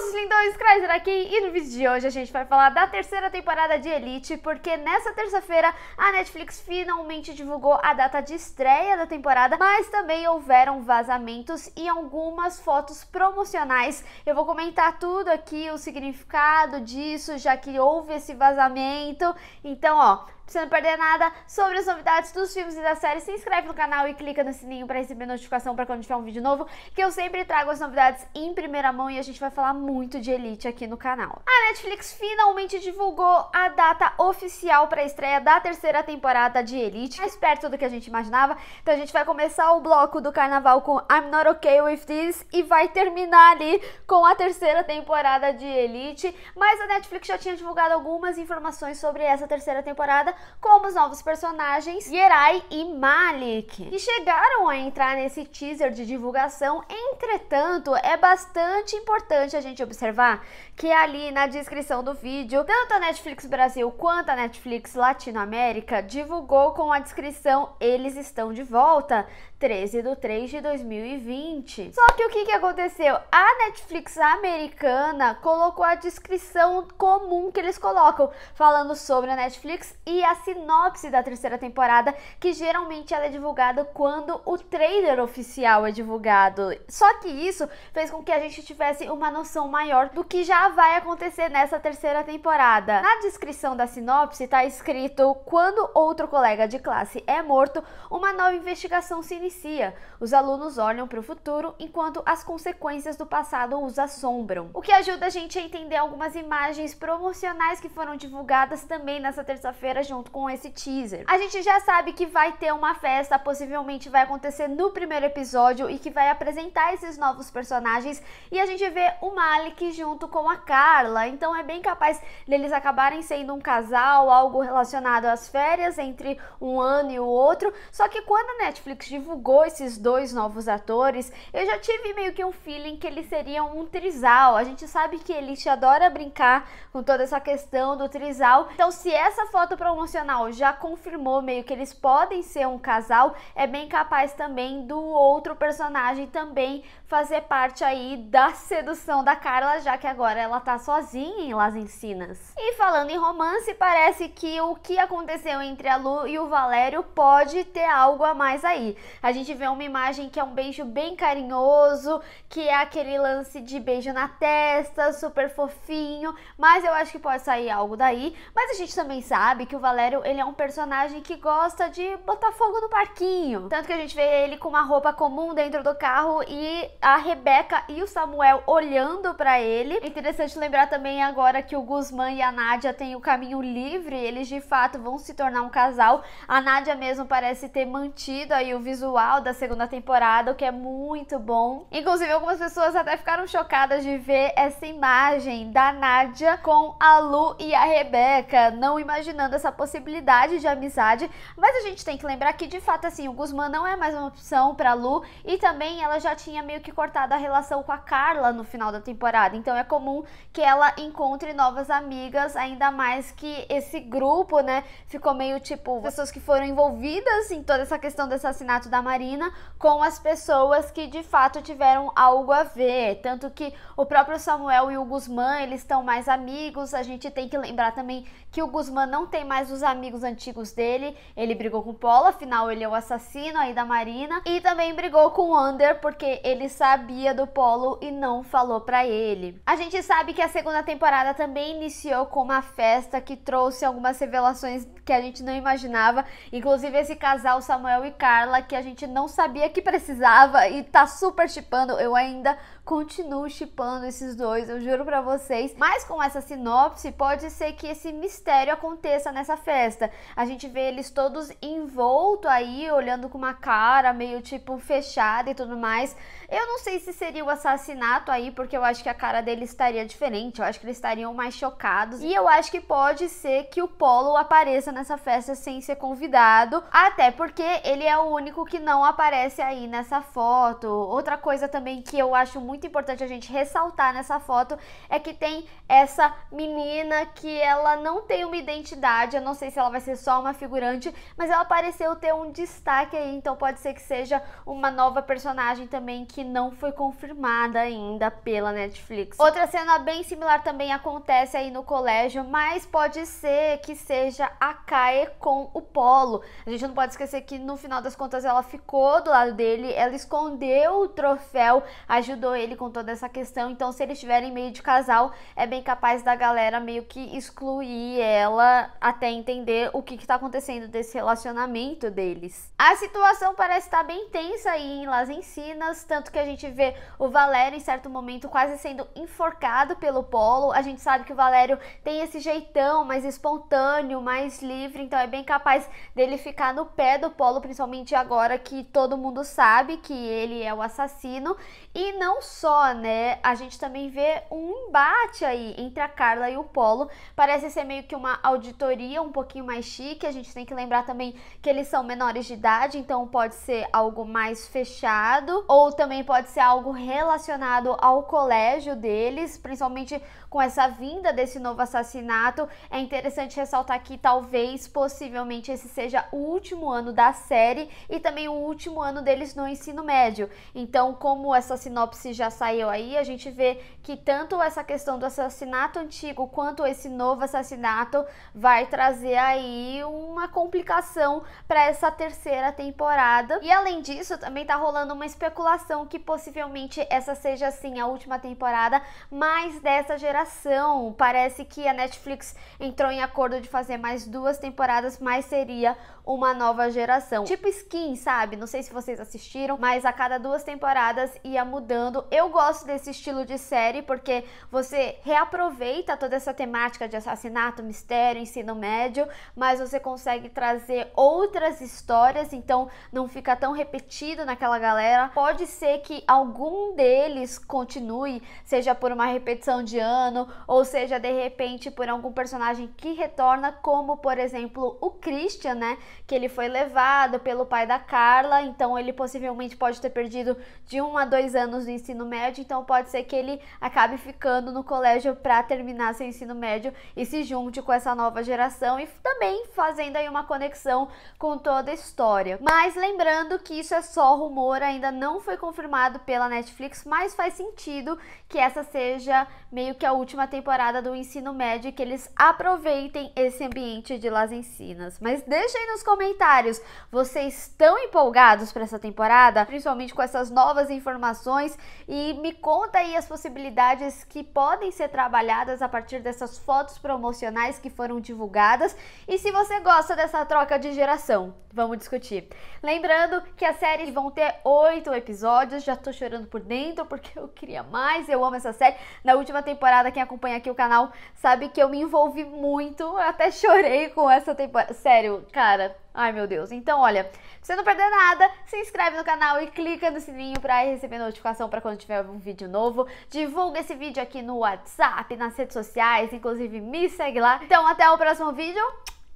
seus lindões, Chrysler aqui e no vídeo de hoje a gente vai falar da terceira temporada de Elite, porque nessa terça-feira a Netflix finalmente divulgou a data de estreia da temporada, mas também houveram vazamentos e algumas fotos promocionais. Eu vou comentar tudo aqui, o significado disso, já que houve esse vazamento. Então, ó, Pra você não perder nada sobre as novidades dos filmes e das séries, se inscreve no canal e clica no sininho para receber notificação para quando tiver um vídeo novo, que eu sempre trago as novidades em primeira mão e a gente vai falar muito de Elite aqui no canal. A Netflix finalmente divulgou a data oficial para a estreia da terceira temporada de Elite, mais perto do que a gente imaginava. Então a gente vai começar o bloco do carnaval com I'm Not Okay With This e vai terminar ali com a terceira temporada de Elite, mas a Netflix já tinha divulgado algumas informações sobre essa terceira temporada como os novos personagens Yerai e Malik, que chegaram a entrar nesse teaser de divulgação. Entretanto, é bastante importante a gente observar que é ali na descrição do vídeo, tanto a Netflix Brasil quanto a Netflix Latinoamérica divulgou com a descrição eles estão de volta, 13 de 3 de 2020. Só que o que, que aconteceu? A Netflix americana colocou a descrição comum que eles colocam, falando sobre a Netflix e a sinopse da terceira temporada, que geralmente ela é divulgada quando o trailer oficial é divulgado. Só que isso fez com que a gente tivesse uma noção maior do que já vai acontecer nessa terceira temporada. Na descrição da sinopse está escrito: quando outro colega de classe é morto, uma nova investigação se inicia inicia. Os alunos olham para o futuro enquanto as consequências do passado os assombram. O que ajuda a gente a entender algumas imagens promocionais que foram divulgadas também nessa terça-feira junto com esse teaser. A gente já sabe que vai ter uma festa, possivelmente vai acontecer no primeiro episódio e que vai apresentar esses novos personagens e a gente vê o Malik junto com a Carla. Então é bem capaz deles acabarem sendo um casal, algo relacionado às férias entre um ano e o outro. Só que quando a Netflix divulga divulgou esses dois novos atores, eu já tive meio que um feeling que eles seriam um trisal. A gente sabe que Elite adora brincar com toda essa questão do trisal. Então, se essa foto promocional já confirmou meio que eles podem ser um casal, é bem capaz também do outro personagem também fazer parte aí da sedução da Carla, já que agora ela tá sozinha em Las Encinas. E falando em romance, parece que o que aconteceu entre a Lu e o Valério pode ter algo a mais aí. A a gente vê uma imagem que é um beijo bem carinhoso, que é aquele lance de beijo na testa, super fofinho, mas eu acho que pode sair algo daí. Mas a gente também sabe que o Valério, ele é um personagem que gosta de botar fogo no parquinho. Tanto que a gente vê ele com uma roupa comum dentro do carro e a Rebeca e o Samuel olhando para ele. É interessante lembrar também agora que o Guzmán e a Nádia têm o caminho livre, eles de fato vão se tornar um casal. A Nádia mesmo parece ter mantido aí o visual visual da segunda temporada, o que é muito bom. Inclusive, algumas pessoas até ficaram chocadas de ver essa imagem da Nádia com a Lu e a Rebeca, não imaginando essa possibilidade de amizade. Mas a gente tem que lembrar que, de fato, assim, o Guzman não é mais uma opção pra Lu e também ela já tinha meio que cortado a relação com a Carla no final da temporada. Então é comum que ela encontre novas amigas, ainda mais que esse grupo, né, ficou meio tipo pessoas que foram envolvidas em toda essa questão do assassinato da Marina com as pessoas que de fato tiveram algo a ver. Tanto que o próprio Samuel e o Guzmán, eles estão mais amigos. A gente tem que lembrar também que o Guzmán não tem mais os amigos antigos dele. Ele brigou com Paulo. afinal ele é o assassino aí da Marina. E também brigou com o Under porque ele sabia do Polo e não falou para ele. A gente sabe que a segunda temporada também iniciou com uma festa que trouxe algumas revelações que a gente não imaginava. Inclusive esse casal Samuel e Carla que a gente gente não sabia que precisava e tá super chipando. Eu ainda continuo chipando esses dois, eu juro para vocês. Mas com essa sinopse, pode ser que esse mistério aconteça nessa festa. A gente vê eles todos envolto aí, olhando com uma cara meio tipo fechada e tudo mais. Eu não sei se seria o assassinato aí, porque eu acho que a cara dele estaria diferente, eu acho que eles estariam mais chocados. E eu acho que pode ser que o Polo apareça nessa festa sem ser convidado, até porque ele é o único que não aparece aí nessa foto. Outra coisa também que eu acho muito muito importante a gente ressaltar nessa foto é que tem essa menina que ela não tem uma identidade, eu não sei se ela vai ser só uma figurante, mas ela pareceu ter um destaque aí, então pode ser que seja uma nova personagem também que não foi confirmada ainda pela Netflix. Outra cena bem similar também acontece aí no colégio, mas pode ser que seja a Kae com o Polo. A gente não pode esquecer que no final das contas ela ficou do lado dele, ela escondeu o troféu, ajudou ele ele com toda essa questão. Então, se eles estiverem meio de casal, é bem capaz da galera meio que excluir ela até entender o que está acontecendo desse relacionamento deles. A situação parece estar bem tensa aí em Las Encinas, tanto que a gente vê o Valério em certo momento quase sendo enforcado pelo Polo. A gente sabe que o Valério tem esse jeitão mais espontâneo, mais livre, então é bem capaz dele ficar no pé do Polo, principalmente agora que todo mundo sabe que ele é o assassino. E não só, né? A gente também vê um embate aí entre a Carla e o Polo. Parece ser meio que uma auditoria um pouquinho mais chique. A gente tem que lembrar também que eles são menores de idade, então pode ser algo mais fechado, ou também pode ser algo relacionado ao colégio deles, principalmente com essa vinda desse novo assassinato. É interessante ressaltar que talvez, possivelmente, esse seja o último ano da série e também o último ano deles no ensino médio. Então, como essa sinopse já saiu aí, a gente vê que tanto essa questão do assassinato antigo quanto esse novo assassinato vai trazer aí uma complicação para essa terceira temporada. E além disso, também tá rolando uma especulação que possivelmente essa seja assim a última temporada, mas dessa geração. Parece que a Netflix entrou em acordo de fazer mais duas temporadas, mas seria uma nova geração. Tipo skin, sabe? Não sei se vocês assistiram, mas a cada duas temporadas ia mudando eu gosto desse estilo de série porque você reaproveita toda essa temática de assassinato, mistério, ensino médio, mas você consegue trazer outras histórias, então não fica tão repetido naquela galera. Pode ser que algum deles continue, seja por uma repetição de ano, ou seja, de repente por algum personagem que retorna, como por exemplo o Christian, né? Que ele foi levado pelo pai da Carla, então ele possivelmente pode ter perdido de um a dois anos do ensino ensino médio, então pode ser que ele acabe ficando no colégio para terminar seu ensino médio e se junte com essa nova geração e também fazendo aí uma conexão com toda a história. Mas lembrando que isso é só rumor, ainda não foi confirmado pela Netflix, mas faz sentido que essa seja meio que a última temporada do ensino médio que eles aproveitem esse ambiente de Las Encinas. Mas deixem nos comentários, vocês estão empolgados para essa temporada, principalmente com essas novas informações e me conta aí as possibilidades que podem ser trabalhadas a partir dessas fotos promocionais que foram divulgadas e se você gosta dessa troca de geração. Vamos discutir. Lembrando que a série vão ter oito episódios, já tô chorando por dentro porque eu queria mais, eu amo essa série. Na última temporada, quem acompanha aqui o canal sabe que eu me envolvi muito, até chorei com essa temporada. Sério, cara, Ai, meu Deus. Então, olha, pra você não perder nada, se inscreve no canal e clica no sininho pra receber notificação pra quando tiver um vídeo novo. Divulga esse vídeo aqui no WhatsApp, nas redes sociais, inclusive me segue lá. Então, até o próximo vídeo.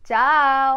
Tchau!